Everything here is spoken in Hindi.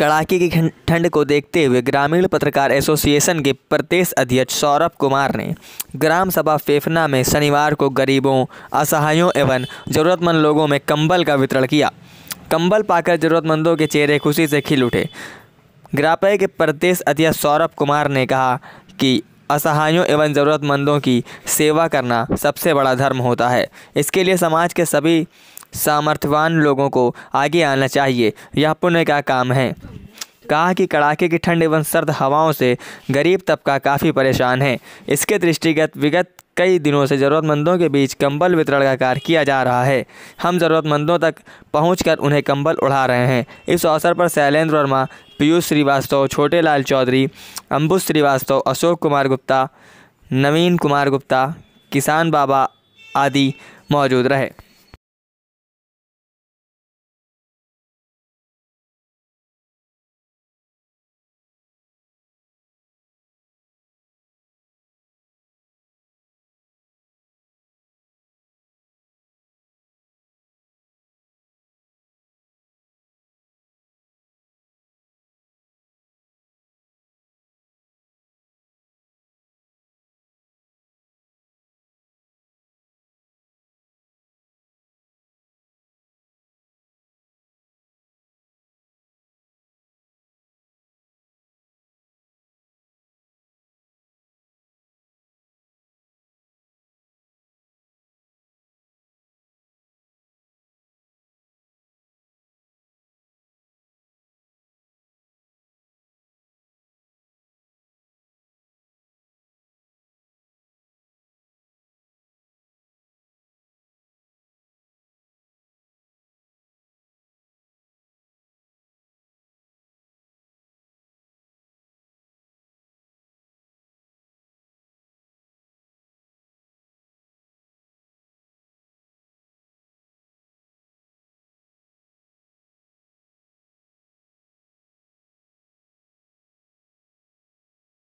कड़ाके की ठंड को देखते हुए ग्रामीण पत्रकार एसोसिएशन के प्रदेश अध्यक्ष सौरभ कुमार ने ग्राम सभा फेफना में शनिवार को गरीबों असहायों एवं ज़रूरतमंद लोगों में कंबल का वितरण किया कंबल पाकर ज़रूरतमंदों के चेहरे खुशी से खिल उठे ग्रापे के प्रदेश अध्यक्ष सौरभ कुमार ने कहा कि असहायों एवं ज़रूरतमंदों की सेवा करना सबसे बड़ा धर्म होता है इसके लिए समाज के सभी सामर्थ्यवान लोगों को आगे आना चाहिए यह पुण्य का काम है कहा कि कड़ाके की ठंड एवं सर्द हवाओं से गरीब तबका काफ़ी परेशान है इसके दृष्टिगत विगत कई दिनों से ज़रूरतमंदों के बीच कंबल वितरण का कार्य किया जा रहा है हम ज़रूरतमंदों तक पहुँच उन्हें कंबल उड़ा रहे हैं इस अवसर पर शैलेंद्र वर्मा पीयूष श्रीवास्तव छोटे लाल चौधरी अम्बुज श्रीवास्तव अशोक कुमार गुप्ता नवीन कुमार गुप्ता किसान बाबा आदि मौजूद रहे